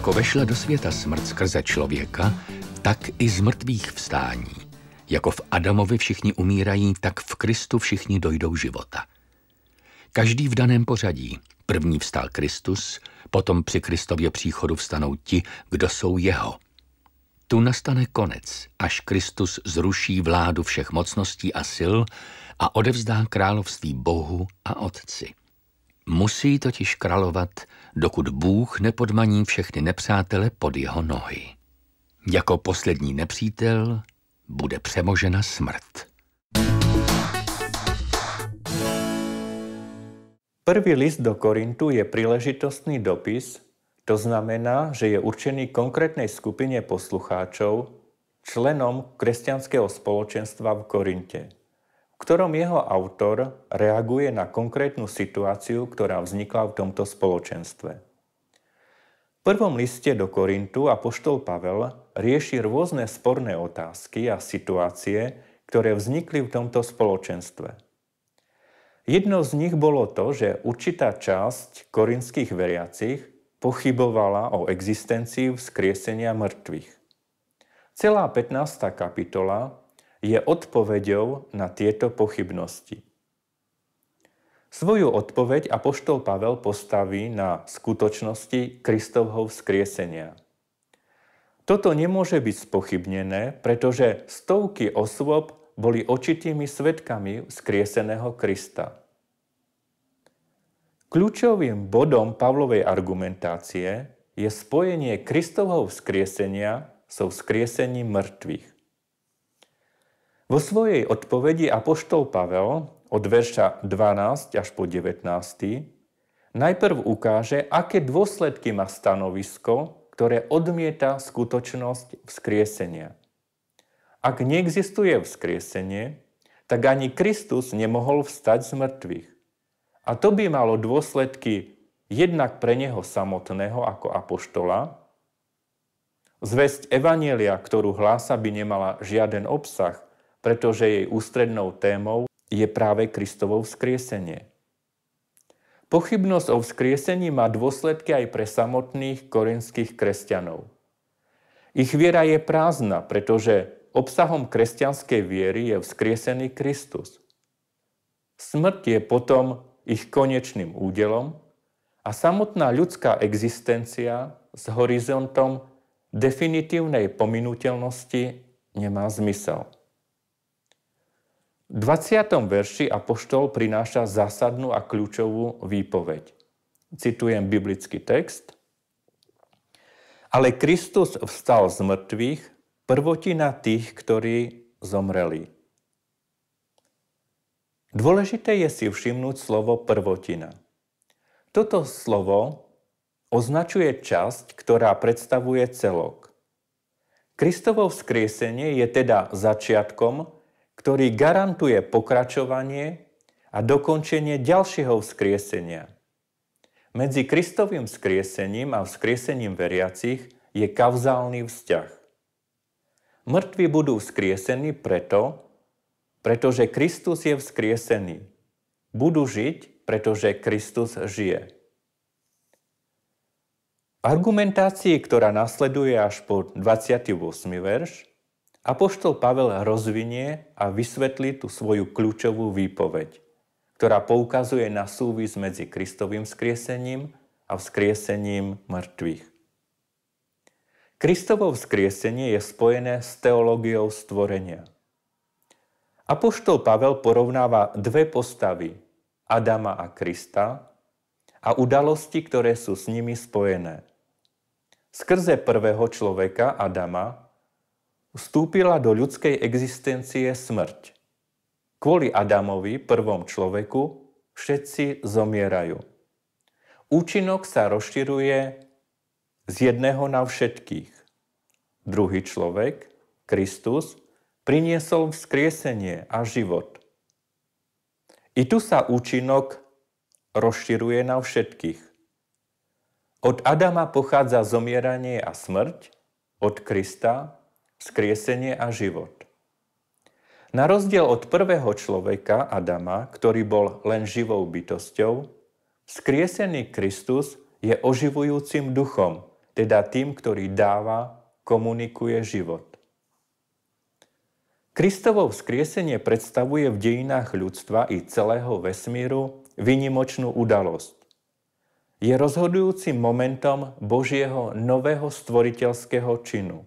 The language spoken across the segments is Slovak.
Jako vešla do světa smrt skrze člověka, tak i z mrtvých vstání. Jako v Adamovi všichni umírají, tak v Kristu všichni dojdou života. Každý v daném pořadí. První vstal Kristus, potom při Kristově příchodu vstanou ti, kdo jsou jeho. Tu nastane konec, až Kristus zruší vládu všech mocností a sil a odevzdá království Bohu a Otci. Musí totiž kralovat, dokud Bůh nepodmaní všechny nepřátele pod jeho nohy. Jako poslední nepřítel bude přemožena smrt. Prvý list do Korintu je príležitostný dopis, to znamená, že je určený konkrétnej skupine poslucháčov, členom kresťanského spoločenstva v Korinte ktorom jeho autor reaguje na konkrétnu situáciu, ktorá vznikla v tomto spoločenstve. V prvom liste do Korintu a poštol Pavel rieši rôzne sporné otázky a situácie, ktoré vznikli v tomto spoločenstve. Jedno z nich bolo to, že určitá časť korinských veriacich pochybovala o existencii vzkriesenia mŕtvych. Celá 15. kapitola je odpoveďou na tieto pochybnosti. Svoju odpoveď apoštol Pavel postaví na skutočnosti Kristovho vzkriesenia. Toto nemôže byť spochybnené, pretože stovky osôb boli očitými svetkami vzkrieseného Krista. Kľúčovým bodom Pavlovej argumentácie je spojenie Kristovho vzkriesenia so vzkriesením mŕtvych. Vo svojej odpovedi Apoštol Pavel od verša 12 až po 19 najprv ukáže, aké dôsledky má stanovisko, ktoré odmieta skutočnosť vzkriesenia. Ak neexistuje vzkriesenie, tak ani Kristus nemohol vstať z mŕtvych. A to by malo dôsledky jednak pre neho samotného ako apoštola. Zväzť Evanielia, ktorú hlása, by nemala žiaden obsah, pretože jej ústrednou témou je práve Kristovo vzkriesenie. Pochybnosť o vzkriesení má dôsledky aj pre samotných korinských kresťanov. Ich viera je prázdna, pretože obsahom kresťanskej viery je vzkriesený Kristus. Smrť je potom ich konečným údelom a samotná ľudská existencia s horizontom definitívnej pominuteľnosti nemá zmysel. 20. verši Apoštol prináša zásadnú a kľúčovú výpoveď. Citujem biblický text. Ale Kristus vstal z mŕtvych, prvotina tých, ktorí zomreli. Dôležité je si všimnúť slovo prvotina. Toto slovo označuje časť, ktorá predstavuje celok. Kristovo vzkriesenie je teda začiatkom, ktorý garantuje pokračovanie a dokončenie ďalšieho vzkriesenia. Medzi Kristovým vzkriesením a vzkriesením veriacich je kauzálny vzťah. Mŕtvi budú vzkriesení preto, pretože Kristus je vzkriesený. Budú žiť, pretože Kristus žije. V argumentácii, ktorá nasleduje až po 28. verš, Apoštol Pavel rozvinie a vysvetlí tú svoju kľúčovú výpoveď, ktorá poukazuje na súvis medzi Kristovým skriesením a vzkriesením mŕtvych. Kristovo vzkriesenie je spojené s teológiou stvorenia. Apoštol Pavel porovnáva dve postavy, Adama a Krista, a udalosti, ktoré sú s nimi spojené. Skrze prvého človeka, Adama, vstúpila do ľudskej existencie smrť. Kvôli Adamovi, prvom človeku, všetci zomierajú. Účinok sa rozširuje z jedného na všetkých. Druhý človek, Kristus, priniesol vzkriesenie a život. I tu sa účinok rozširuje na všetkých. Od Adama pochádza zomieranie a smrť, od Krista skriesenie a život. Na rozdiel od prvého človeka, Adama, ktorý bol len živou bytosťou, skriesený Kristus je oživujúcim duchom, teda tým, ktorý dáva, komunikuje život. Kristovo vzkriesenie predstavuje v dejinách ľudstva i celého vesmíru vynimočnú udalosť. Je rozhodujúcim momentom Božieho nového stvoriteľského činu.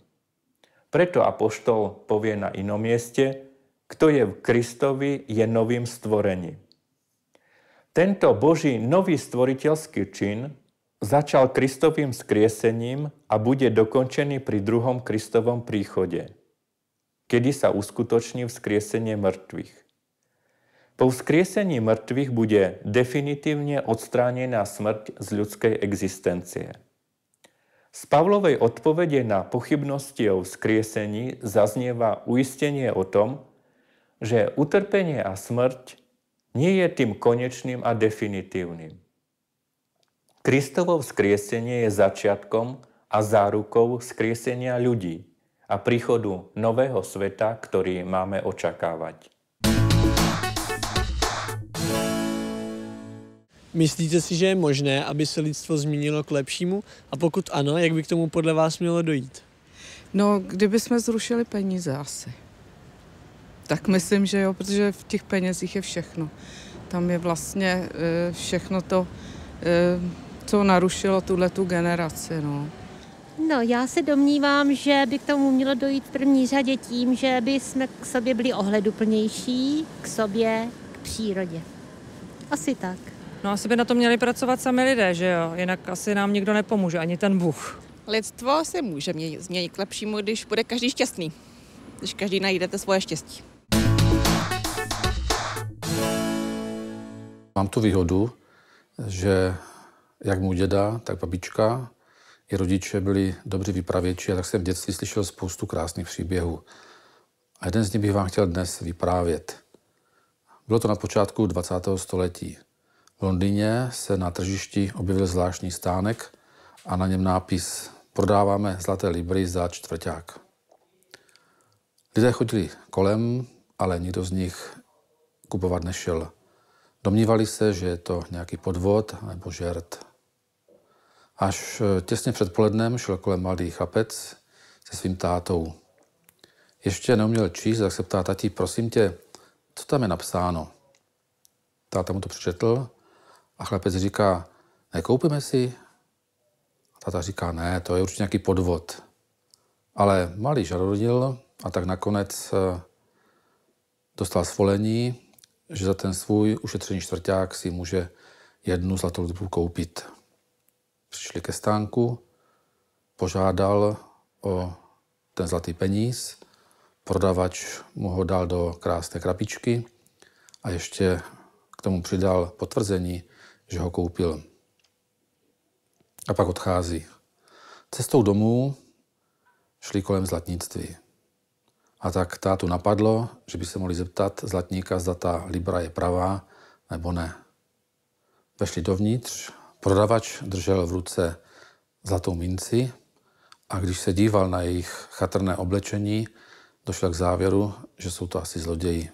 Preto Apoštol povie na inom mieste, kto je v Kristovi, je novým stvorením. Tento Boží nový stvoriteľský čin začal Kristovým skriesením a bude dokončený pri druhom Kristovom príchode, kedy sa uskutoční vzkriesenie mŕtvych. Po vzkriesení mŕtvych bude definitívne odstránená smrť z ľudskej existencie. Z Pavlovej odpovede na pochybnosti o vzkriesení zaznieva uistenie o tom, že utrpenie a smrť nie je tým konečným a definitívnym. Kristovo vzkriesenie je začiatkom a zárukou vzkriesenia ľudí a príchodu nového sveta, ktorý máme očakávať. Myslíte si, že je možné, aby se lidstvo zmínilo k lepšímu? A pokud ano, jak by k tomu podle vás mělo dojít? No, kdyby jsme zrušili peníze asi. Tak myslím, že jo, protože v těch penězích je všechno. Tam je vlastně e, všechno to, e, co narušilo tuhle tu generaci. No. No, já se domnívám, že by k tomu mělo dojít v první řadě tím, že by jsme k sobě byli ohleduplnější, k sobě, k přírodě. Asi tak. No asi by na to měli pracovat sami lidé, že jo? Jinak asi nám nikdo nepomůže, ani ten Bůh. Lidstvo se může změnit k lepšímu, když bude každý šťastný. Když každý najdete svoje štěstí. Mám tu výhodu, že jak můj děda, tak babička i rodiče byli dobře vypravěči a tak jsem v dětství slyšel spoustu krásných příběhů. A jeden z nich bych vám chtěl dnes vyprávět. Bylo to na počátku 20. století. Londýně se na tržišti objevil zvláštní stánek a na něm nápis Prodáváme zlaté libry za čtvrťák. Lidé chodili kolem, ale nikdo z nich kupovat nešel. Domnívali se, že je to nějaký podvod nebo žert. Až e, těsně před polednem šel kolem mladý chlapec se svým tátou. Ještě neuměl číst, tak se ptá tati, prosím tě, co tam je napsáno? Táta mu to přečetl a chlapec říká, nekoupíme si? A tata říká, ne, to je určitě nějaký podvod. Ale malý žarodil a tak nakonec eh, dostal svolení, že za ten svůj ušetřený čtvrták si může jednu zlatou libru koupit. Přišli ke stánku, požádal o ten zlatý peníz, prodavač mu ho dal do krásné krapičky. a ještě k tomu přidal potvrzení, že ho koupil. A pak odchází. Cestou domů šli kolem zlatnictví. A tak tátu napadlo, že by se mohli zeptat zlatníka, zda ta libra je pravá nebo ne. Vešli dovnitř, prodavač držel v ruce zlatou minci a když se díval na jejich chatrné oblečení, došel k závěru, že jsou to asi zloději.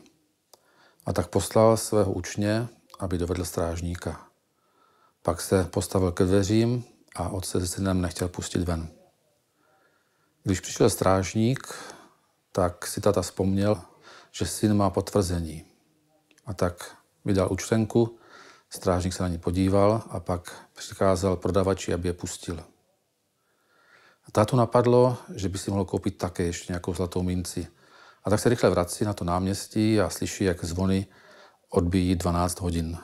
A tak poslal svého učně, aby dovedl strážníka. Pak se postavil ke dveřím a otce se synem nechtěl pustit ven. Když přišel strážník, tak si tata vzpomněl, že syn má potvrzení. A tak vydal účtenku, strážník se na ní podíval a pak přikázal prodavači, aby je pustil. A tátu napadlo, že by si mohl koupit také ještě nějakou zlatou minci. A tak se rychle vrací na to náměstí a slyší, jak zvony odbíjí 12 hodin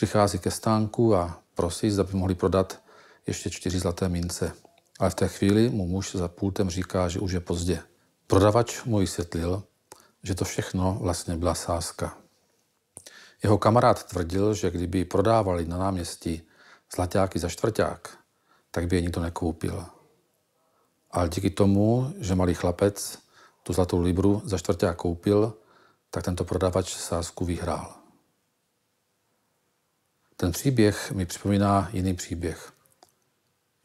přichází ke stánku a prosí, zda by mohli prodat ještě čtyři zlaté mince. Ale v té chvíli mu muž za pultem říká, že už je pozdě. Prodavač mu vysvětlil, že to všechno vlastně byla sázka. Jeho kamarád tvrdil, že kdyby prodávali na náměstí zlaťáky za čtvrťák, tak by je nikto nekoupil. Ale díky tomu, že malý chlapec tu zlatou libru za čtvrták koupil, tak tento prodavač sázku vyhrál. Ten příběh mi připomíná jiný příběh.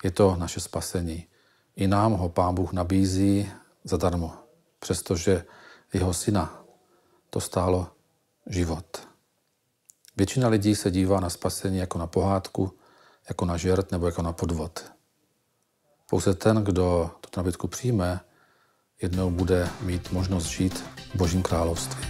Je to naše spasení. I nám ho Pán Bůh nabízí zadarmo, přestože jeho syna to stálo život. Většina lidí se dívá na spasení jako na pohádku, jako na žert nebo jako na podvod. Pouze ten, kdo tuto nabídku přijme, jednou bude mít možnost žít v Božím království.